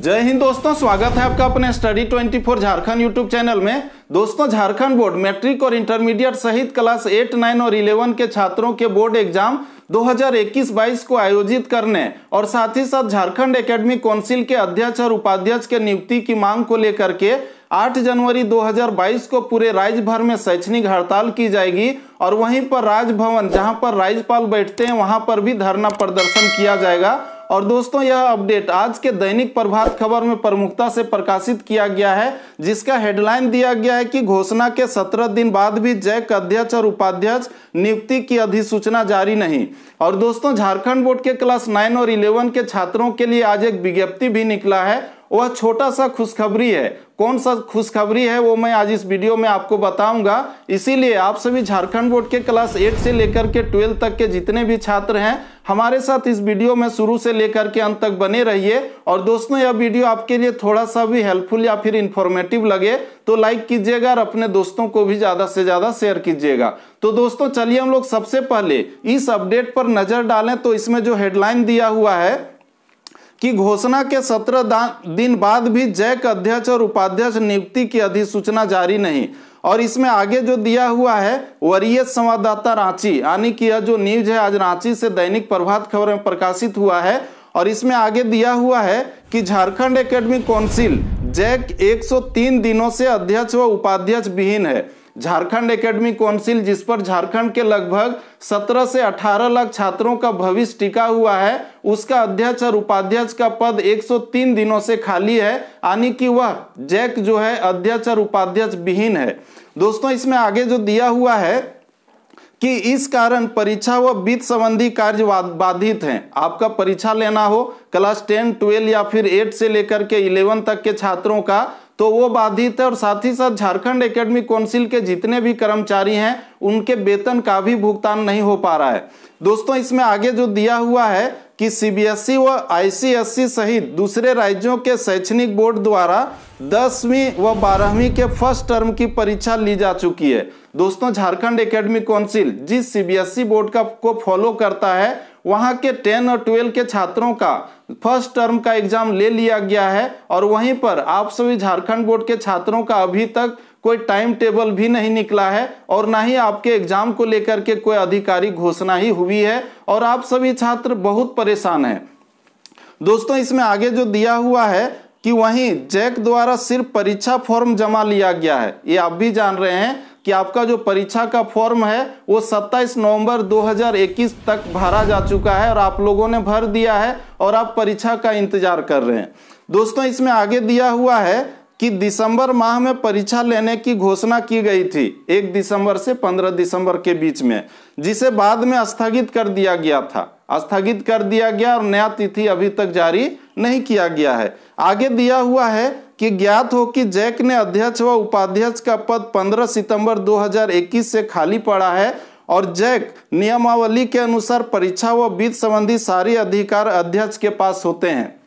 जय हिंद दोस्तों स्वागत है आपका अपने स्टडी 24 झारखंड यूट्यूब चैनल में दोस्तों झारखंड बोर्ड मैट्रिक और इंटरमीडिएट सहित क्लास 8, 9 और 11 के छात्रों के बोर्ड एग्जाम 2021-22 को आयोजित करने और साथ ही साथ झारखंड एकेडमी काउंसिल के अध्यक्ष और उपाध्यक्ष के नियुक्ति की मांग को लेकर के 8 जनवरी 2022 को पूरे राज्य भर में शैक्षणिक हड़ताल की जाएगी और वहीं पर राजभवन जहां पर राज्यपाल बैठते हैं वहां पर भी धरना प्रदर्शन किया जाएगा और दोस्तों यह अपडेट आज के दैनिक प्रभात खबर में प्रमुखता से प्रकाशित किया गया है जिसका हेडलाइन दिया गया है कि घोषणा के 17 दिन बाद भी जैक अध्यक्ष और उपाध्यक्ष नियुक्ति की अधिसूचना जारी नहीं और दोस्तों झारखंड बोर्ड के क्लास नाइन और इलेवन के छात्रों के लिए आज एक विज्ञप्ति भी निकला है वह छोटा सा खुशखबरी है कौन सा खुशखबरी है वो मैं आज इस वीडियो में आपको बताऊंगा इसीलिए आप सभी झारखंड बोर्ड के क्लास एट से लेकर के ट्वेल्व तक के जितने भी छात्र हैं हमारे साथ इस वीडियो में शुरू से लेकर के अंत तक बने रहिए और दोस्तों यह वीडियो आपके लिए थोड़ा सा भी हेल्पफुल या फिर इन्फॉर्मेटिव लगे तो लाइक कीजिएगा और अपने दोस्तों को भी ज़्यादा से ज़्यादा शेयर कीजिएगा तो दोस्तों चलिए हम लोग सबसे पहले इस अपडेट पर नज़र डालें तो इसमें जो हेडलाइन दिया हुआ है कि घोषणा के सत्रह दिन बाद भी जैक अध्यक्ष और उपाध्यक्ष नियुक्ति की अधिसूचना जारी नहीं और इसमें आगे जो दिया हुआ है वरीय संवाददाता रांची यानी कि यह जो न्यूज है आज रांची से दैनिक प्रभात खबर में प्रकाशित हुआ है और इसमें आगे दिया हुआ है कि झारखंड एकेडमी काउंसिल जैक 103 दिनों से अध्यक्ष व उपाध्यक्ष विहीन है झारखंड एकेडमी काउंसिल जिस पर झारखंड के लगभग 17 से 18 लाख छात्रों का भविष्य टिका हुआ है उसका अध्यक्ष और उपाध्यक्ष का पद 103 दिनों से खाली है यानी कि वह जैक जो है अध्यक्ष और उपाध्यक्ष विहीन है दोस्तों इसमें आगे जो दिया हुआ है कि इस कारण परीक्षा व वित्त संबंधी कार्य बाधित हैं आपका परीक्षा लेना हो क्लास टेन ट्वेल्व या फिर एट से लेकर के इलेवन तक के छात्रों का तो वो बाधित है और साथ ही साथ झारखंड एकेडमी काउंसिल के जितने भी कर्मचारी हैं उनके वेतन का भी भुगतान नहीं हो पा रहा है दोस्तों इसमें आगे जो दिया हुआ है कि सीबीएसई व आईसीएसई सहित दूसरे राज्यों के शैक्षणिक बोर्ड द्वारा दसवीं व बारहवीं के फर्स्ट टर्म की परीक्षा ली जा चुकी है दोस्तों झारखंड एकेडमी काउंसिल जिस सीबीएसई बोर्ड का को फॉलो करता है वहाँ के टेन और ट्वेल्व के छात्रों का फर्स्ट टर्म का एग्जाम ले लिया गया है और वहीं पर आप सभी झारखंड बोर्ड के छात्रों का अभी तक कोई टाइम टेबल भी नहीं निकला है और ना ही आपके एग्जाम को लेकर के कोई आधिकारिक घोषणा ही हुई है और आप सभी छात्र बहुत परेशान हैं दोस्तों इसमें आगे जो दिया हुआ है कि वहीं जैक द्वारा सिर्फ परीक्षा फॉर्म जमा लिया गया है ये आप भी जान रहे हैं कि आपका जो परीक्षा का फॉर्म है वो 27 नवंबर 2021 तक भरा जा चुका है और आप लोगों ने भर दिया है और आप परीक्षा का इंतजार कर रहे हैं दोस्तों इसमें आगे दिया हुआ है कि दिसंबर माह में परीक्षा लेने की घोषणा की गई थी एक दिसंबर से पंद्रह दिसंबर के बीच में जिसे बाद में स्थगित कर दिया गया था स्थगित कर दिया गया और नया तिथि अभी तक जारी नहीं किया गया है आगे दिया हुआ है कि ज्ञात हो कि जैक ने अध्यक्ष व उपाध्यक्ष का पद 15 सितंबर 2021 से खाली पड़ा है और जैक नियमावली के अनुसार परीक्षा व वित्त संबंधी सारे अधिकार अध्यक्ष के पास होते हैं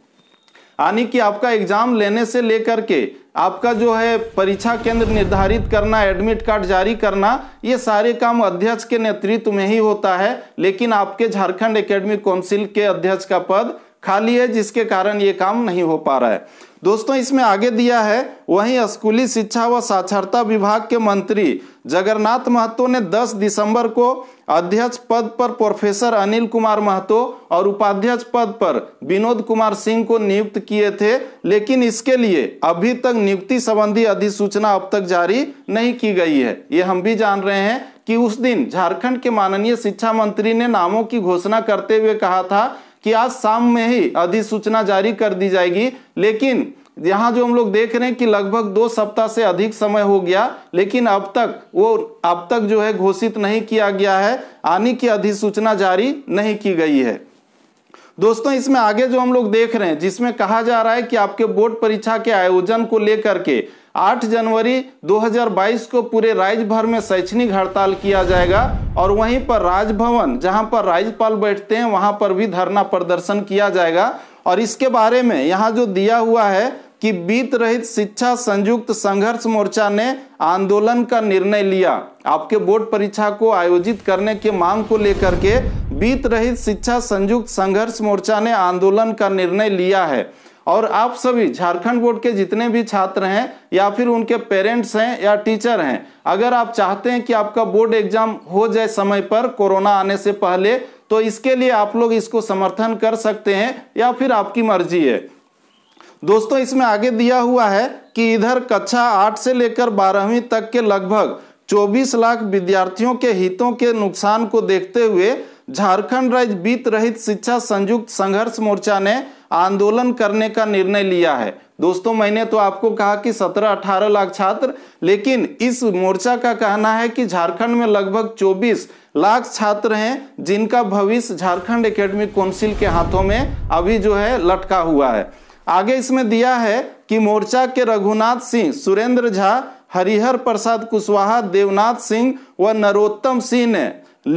यानी कि आपका एग्जाम लेने से लेकर के आपका जो है परीक्षा केंद्र निर्धारित करना एडमिट कार्ड जारी करना ये सारे काम अध्यक्ष के नेतृत्व में ही होता है लेकिन आपके झारखंड एकेडमिक काउंसिल के अध्यक्ष का पद खाली है जिसके कारण ये काम नहीं हो पा रहा है दोस्तों इसमें आगे दिया है वहीं स्कूली शिक्षा व साक्षरता विभाग के मंत्री जगन्नाथ महतो ने 10 दिसंबर को अध्यक्ष पद पर प्रोफेसर अनिल कुमार महतो और उपाध्यक्ष पद पर विनोद कुमार सिंह को नियुक्त किए थे लेकिन इसके लिए अभी तक नियुक्ति संबंधी अधिसूचना अब तक जारी नहीं की गई है ये हम भी जान रहे हैं कि उस दिन झारखंड के माननीय शिक्षा मंत्री ने नामों की घोषणा करते हुए कहा था कि आज शाम में ही अधिसूचना जारी कर दी जाएगी लेकिन यहाँ जो हम लोग देख रहे हैं कि लगभग दो सप्ताह से अधिक समय हो गया लेकिन अब तक वो अब तक जो है घोषित नहीं किया गया है आने की अधिसूचना जारी नहीं की गई है दोस्तों इसमें आगे जो हम लोग देख रहे हैं जिसमें कहा जा रहा है कि आपके बोर्ड परीक्षा के आयोजन को लेकर के 8 जनवरी 2022 को पूरे राज्य भर में शैक्षणिक हड़ताल किया जाएगा और वहीं पर राजभवन जहां पर राज्यपाल बैठते हैं वहां पर भी धरना प्रदर्शन किया जाएगा और इसके बारे में यहाँ जो दिया हुआ है कि बीत रहित शिक्षा संयुक्त संघर्ष मोर्चा ने आंदोलन का निर्णय लिया आपके बोर्ड परीक्षा को आयोजित करने के मांग को लेकर के बीत रहित शिक्षा संयुक्त संघर्ष मोर्चा ने आंदोलन का निर्णय लिया है और आप सभी झारखंड बोर्ड के जितने भी छात्र हैं या फिर उनके पेरेंट्स हैं या टीचर हैं अगर आप चाहते हैं कि आपका बोर्ड एग्जाम हो जाए समय पर कोरोना आने से पहले तो इसके लिए आप लोग इसको समर्थन कर सकते हैं या फिर आपकी मर्जी है दोस्तों इसमें आगे दिया हुआ है कि इधर कक्षा आठ से लेकर बारहवीं तक के लगभग 24 लाख विद्यार्थियों के हितों के नुकसान को देखते हुए झारखंड राज्य बीत रहित शिक्षा संयुक्त संघर्ष मोर्चा ने आंदोलन करने का निर्णय लिया है दोस्तों मैंने तो आपको कहा कि 17-18 लाख छात्र लेकिन इस मोर्चा का कहना है कि झारखंड में लगभग 24 लाख छात्र हैं जिनका भविष्य झारखंड एकेडमिक काउंसिल के हाथों में अभी जो है लटका हुआ है आगे इसमें दिया है कि मोर्चा के रघुनाथ सिंह सुरेंद्र झा हरिहर प्रसाद कुशवाहा देवनाथ सिंह व नरोत्तम सिंह ने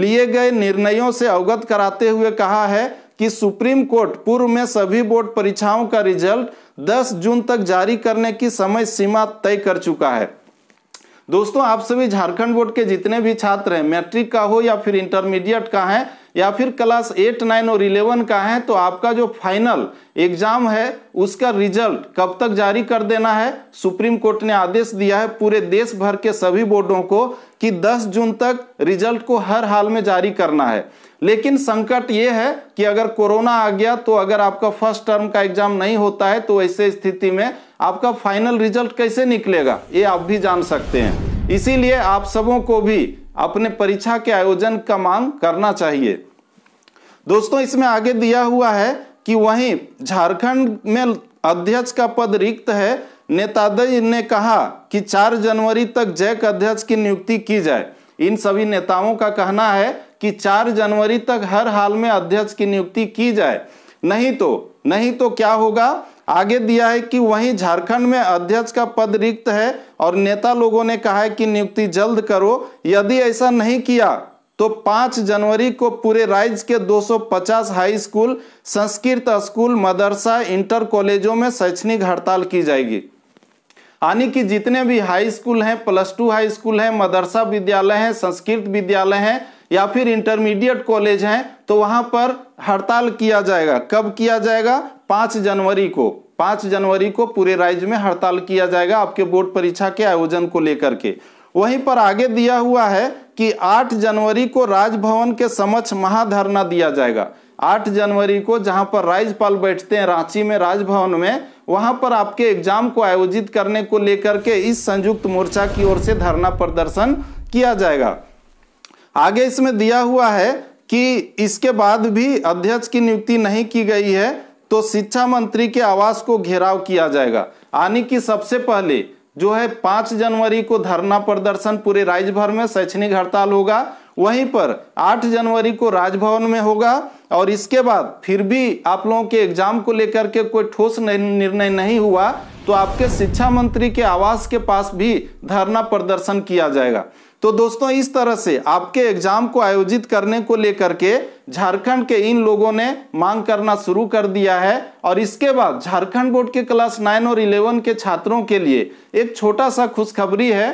लिए गए निर्णयों से अवगत कराते हुए कहा है कि सुप्रीम कोर्ट पूर्व में सभी बोर्ड परीक्षाओं का रिजल्ट 10 जून तक जारी करने की समय सीमा तय कर चुका है दोस्तों आप सभी झारखंड बोर्ड के जितने भी छात्र हैं मैट्रिक का हो या फिर इंटरमीडिएट का है या फिर क्लास एट नाइन और इलेवन का है तो आपका जो फाइनल एग्जाम है उसका रिजल्ट कब तक जारी कर देना है सुप्रीम कोर्ट ने आदेश दिया है पूरे देश भर के सभी बोर्डों को कि 10 जून तक रिजल्ट को हर हाल में जारी करना है लेकिन संकट ये है कि अगर कोरोना आ गया तो अगर आपका फर्स्ट टर्म का एग्जाम नहीं होता है तो ऐसे स्थिति में आपका फाइनल रिजल्ट कैसे निकलेगा ये आप भी जान सकते हैं इसीलिए आप सबों को भी अपने परीक्षा के आयोजन का मांग करना चाहिए दोस्तों इसमें आगे दिया हुआ है कि वहीं झारखंड में अध्यक्ष का पद रिक्त है नेताजी ने कहा कि 4 जनवरी तक जैक अध्यक्ष की नियुक्ति की जाए इन सभी नेताओं का कहना है कि 4 जनवरी तक हर हाल में अध्यक्ष की नियुक्ति की जाए नहीं तो नहीं तो क्या होगा आगे दिया है कि वहीं झारखंड में अध्यक्ष का पद रिक्त है और नेता लोगों ने कहा है कि नियुक्ति जल्द करो यदि ऐसा नहीं किया तो 5 जनवरी को पूरे राज्य के 250 हाई स्कूल संस्कृत स्कूल मदरसा इंटर कॉलेजों में शैक्षणिक हड़ताल की जाएगी यानी कि जितने भी हाई स्कूल हैं प्लस टू हाई स्कूल हैं मदरसा विद्यालय हैं संस्कृत विद्यालय हैं या फिर इंटरमीडिएट कॉलेज हैं तो वहां पर हड़ताल किया जाएगा कब किया जाएगा पांच जनवरी को पांच जनवरी को पूरे राज्य में हड़ताल किया जाएगा आपके बोर्ड परीक्षा के आयोजन को लेकर के वहीं पर आगे दिया हुआ है कि 8 जनवरी को राजभवन के समक्ष महाधरना दिया जाएगा 8 जनवरी को जहां पर राज्यपाल बैठते हैं रांची में राजभवन में वहां पर आपके एग्जाम को आयोजित करने को लेकर के इस संयुक्त मोर्चा की ओर से धरना प्रदर्शन किया जाएगा आगे इसमें दिया हुआ है कि इसके बाद भी अध्यक्ष की नियुक्ति नहीं की गई है तो शिक्षा मंत्री के आवास को घेराव किया जाएगा यानी कि सबसे पहले जो है पांच जनवरी को धरना प्रदर्शन पूरे राज्य भर में शैक्षणिक हड़ताल होगा वहीं पर आठ जनवरी को राजभवन में होगा और इसके बाद फिर भी आप लोगों के एग्जाम को लेकर के कोई ठोस निर्णय नहीं हुआ तो आपके शिक्षा मंत्री के आवास के पास भी धरना प्रदर्शन किया जाएगा तो दोस्तों इस तरह से आपके एग्जाम को आयोजित करने को लेकर के झारखंड के इन लोगों ने मांग करना शुरू कर दिया है और इसके बाद झारखंड बोर्ड के क्लास नाइन और इलेवन के छात्रों के लिए एक छोटा सा खुशखबरी है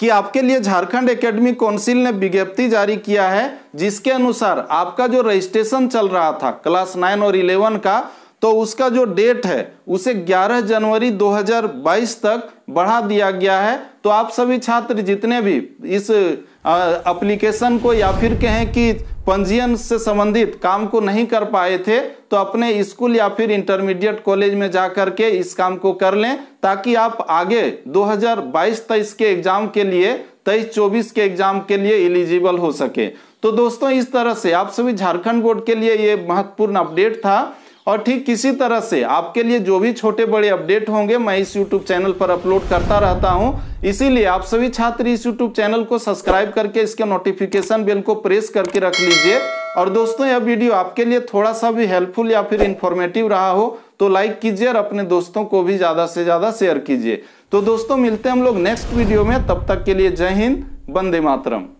कि आपके लिए झारखंड एकेडमी काउंसिल ने विज्ञप्ति जारी किया है जिसके अनुसार आपका जो रजिस्ट्रेशन चल रहा था क्लास नाइन और इलेवन का तो उसका जो डेट है उसे 11 जनवरी 2022 तक बढ़ा दिया गया है तो आप सभी छात्र जितने भी इस एप्लीकेशन को या फिर कहें कि पंजीयन से संबंधित काम को नहीं कर पाए थे तो अपने स्कूल या फिर इंटरमीडिएट कॉलेज में जा कर के इस काम को कर लें ताकि आप आगे 2022 तक के एग्जाम के लिए तेईस चौबीस के एग्जाम के लिए एलिजिबल हो सके तो दोस्तों इस तरह से आप सभी झारखंड बोर्ड के लिए ये महत्वपूर्ण अपडेट था और ठीक किसी तरह से आपके लिए जो भी छोटे बड़े अपडेट होंगे मैं इस यूट्यूब चैनल पर अपलोड करता रहता हूं इसीलिए आप सभी छात्र इस यूट्यूब चैनल को सब्सक्राइब करके इसके नोटिफिकेशन बेल को प्रेस करके रख लीजिए और दोस्तों यह वीडियो आपके लिए थोड़ा सा भी हेल्पफुल या फिर इन्फॉर्मेटिव रहा हो तो लाइक कीजिए और अपने दोस्तों को भी ज़्यादा से ज़्यादा शेयर कीजिए तो दोस्तों मिलते हैं हम लोग नेक्स्ट वीडियो में तब तक के लिए जय हिंद बंदे मातरम